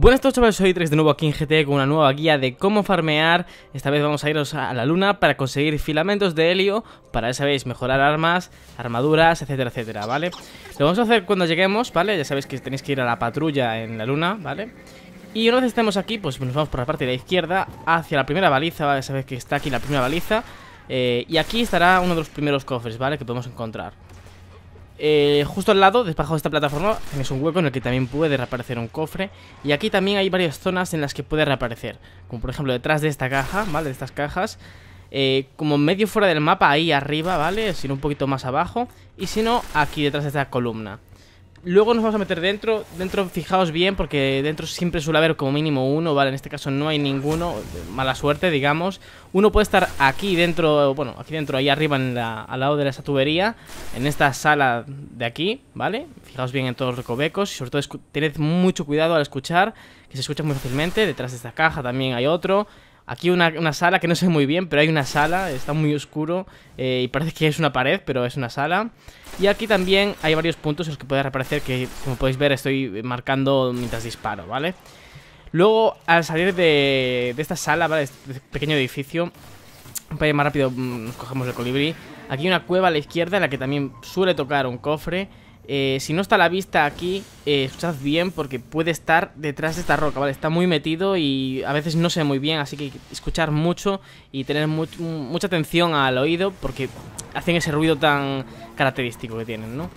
Buenas a todos chavales, soy 3 de nuevo aquí en GT e con una nueva guía de cómo farmear Esta vez vamos a irnos a la luna para conseguir filamentos de helio Para, ya sabéis, mejorar armas, armaduras, etcétera, etcétera, ¿vale? Lo vamos a hacer cuando lleguemos, ¿vale? Ya sabéis que tenéis que ir a la patrulla en la luna, ¿vale? Y una vez estemos aquí, pues nos vamos por la parte de la izquierda Hacia la primera baliza, ¿vale? Ya sabéis que está aquí la primera baliza eh, Y aquí estará uno de los primeros cofres, ¿vale? Que podemos encontrar eh, justo al lado, debajo de esta plataforma, tienes un hueco en el que también puede reaparecer un cofre. Y aquí también hay varias zonas en las que puede reaparecer. Como por ejemplo detrás de esta caja, ¿vale? De estas cajas. Eh, como medio fuera del mapa, ahí arriba, ¿vale? sino un poquito más abajo. Y si no, aquí detrás de esta columna. Luego nos vamos a meter dentro, dentro fijaos bien porque dentro siempre suele haber como mínimo uno, vale, en este caso no hay ninguno, mala suerte digamos Uno puede estar aquí dentro, bueno, aquí dentro, ahí arriba en la, al lado de esa tubería, en esta sala de aquí, vale Fijaos bien en todos los recovecos y sobre todo tened mucho cuidado al escuchar, que se escucha muy fácilmente, detrás de esta caja también hay otro Aquí una, una sala que no sé muy bien, pero hay una sala, está muy oscuro eh, y parece que es una pared, pero es una sala. Y aquí también hay varios puntos en los que puede aparecer que como podéis ver estoy marcando mientras disparo, ¿vale? Luego, al salir de, de esta sala, ¿vale? este pequeño edificio, para ir más rápido, mm, nos cogemos el colibrí. Aquí hay una cueva a la izquierda en la que también suele tocar un cofre. Eh, si no está a la vista aquí, eh, escuchad bien porque puede estar detrás de esta roca, ¿vale? Está muy metido y a veces no se ve muy bien, así que escuchar mucho y tener mucha atención al oído porque hacen ese ruido tan característico que tienen, ¿no?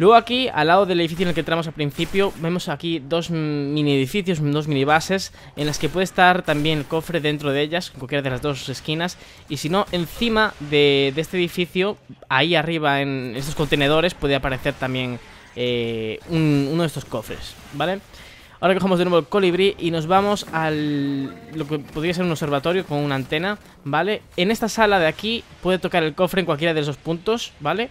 Luego aquí, al lado del edificio en el que entramos al principio, vemos aquí dos mini edificios, dos mini bases, en las que puede estar también el cofre dentro de ellas, en cualquiera de las dos esquinas, y si no, encima de, este edificio, ahí arriba en estos contenedores, puede aparecer también eh, uno de estos cofres, ¿vale? Ahora cogemos de nuevo el colibrí y nos vamos al... Lo que podría ser un observatorio con una antena, ¿vale? En esta sala de aquí puede tocar el cofre en cualquiera de esos puntos, ¿vale? vale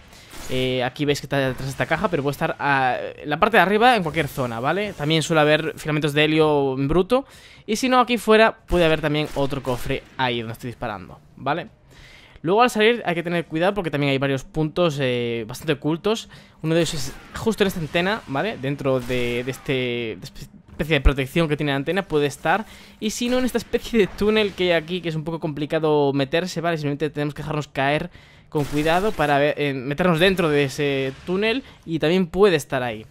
eh, aquí veis que está detrás de esta caja, pero puede estar a, en la parte de arriba en cualquier zona, ¿vale? También suele haber filamentos de helio en bruto. Y si no, aquí fuera puede haber también otro cofre ahí donde estoy disparando, ¿vale? Luego al salir hay que tener cuidado porque también hay varios puntos eh, bastante ocultos. Uno de ellos es justo en esta antena, ¿vale? Dentro de, esta especie de protección que tiene la antena puede estar y si no en esta especie de túnel que hay aquí que es un poco complicado meterse, ¿vale? Simplemente tenemos que dejarnos caer con cuidado para eh, meternos dentro de ese túnel y también puede estar ahí.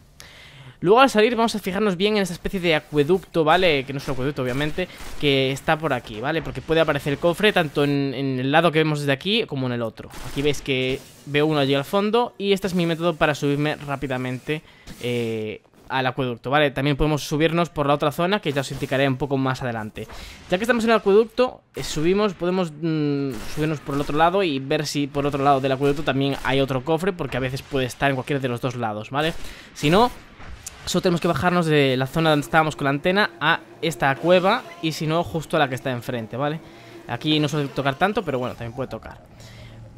Luego al salir vamos a fijarnos bien en esa especie de acueducto, ¿vale? Que no es un acueducto, obviamente, que está por aquí, ¿vale? Porque puede aparecer el cofre tanto en, en el lado que vemos desde aquí como en el otro. Aquí veis que veo uno allí al fondo y este es mi método para subirme rápidamente eh, al acueducto, ¿vale? También podemos subirnos por la otra zona que ya os indicaré un poco más adelante. Ya que estamos en el acueducto, eh, subimos, podemos mm, subirnos por el otro lado y ver si por otro lado del acueducto también hay otro cofre, porque a veces puede estar en cualquiera de los dos lados, ¿vale? Si no, solo tenemos que bajarnos de la zona donde estábamos con la antena a esta cueva y si no, justo a la que está enfrente, ¿vale? Aquí no suele tocar tanto, pero bueno, también puede tocar.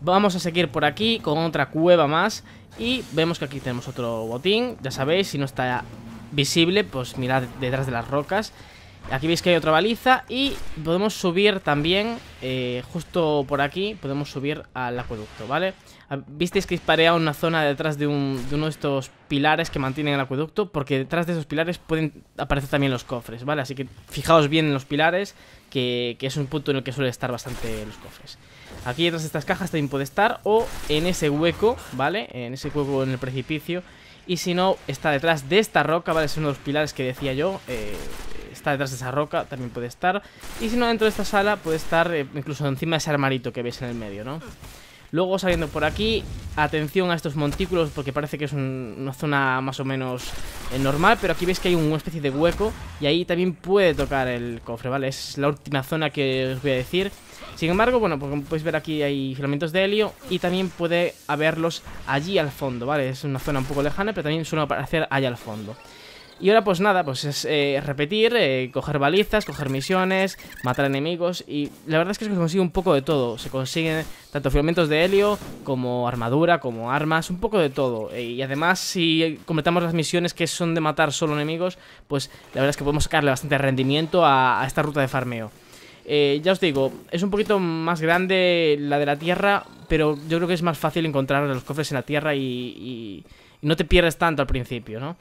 Vamos a seguir por aquí con otra cueva más Y vemos que aquí tenemos otro botín Ya sabéis, si no está visible, pues mirad detrás de las rocas Aquí veis que hay otra baliza y podemos subir también, eh, justo por aquí, podemos subir al acueducto, ¿vale? Ah, visteis que disparé a una zona detrás de, uno de estos pilares que mantienen el acueducto, porque detrás de esos pilares pueden aparecer también los cofres, ¿vale? Así que fijaos bien en los pilares, que, es un punto en el que suele estar bastante los cofres. Aquí detrás de estas cajas también puede estar, o en ese hueco, ¿vale? En ese hueco en el precipicio. Y si no, está detrás de esta roca, ¿vale? Es uno de los pilares que decía yo, eh está detrás de esa roca, también puede estar. Y si no, dentro de esta sala puede estar eh, incluso encima de ese armarito que veis en el medio, ¿no? Luego saliendo por aquí, atención a estos montículos porque parece que es una zona más o menos eh, normal, pero aquí veis que hay una especie de hueco y ahí también puede tocar el cofre, ¿vale? Es la última zona que os voy a decir. Sin embargo, bueno, pues como podéis ver aquí hay filamentos de helio y también puede haberlos allí al fondo, ¿vale? Es una zona un poco lejana, pero también suele aparecer allá al fondo. Y ahora pues nada, pues es eh, repetir, eh, coger balizas, coger misiones, matar enemigos y la verdad es que se consigue un poco de todo. Se consiguen tanto filamentos de helio como armadura, como armas, un poco de todo. Eh, y además si completamos las misiones que son de matar solo enemigos, pues la verdad es que podemos sacarle bastante rendimiento a, esta ruta de farmeo. ya os digo, es un poquito más grande la de la tierra, pero yo creo que es más fácil encontrar los cofres en la tierra y no te pierdes tanto al principio, ¿no?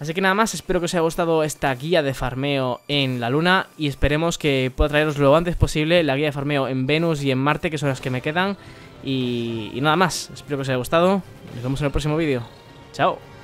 Así que nada más, espero que os haya gustado esta guía de farmeo en la Luna y esperemos que pueda traeros lo antes posible la guía de farmeo en Venus y en Marte, que son las que me quedan. Y, nada más, espero que os haya gustado. Nos vemos en el próximo vídeo. Chao.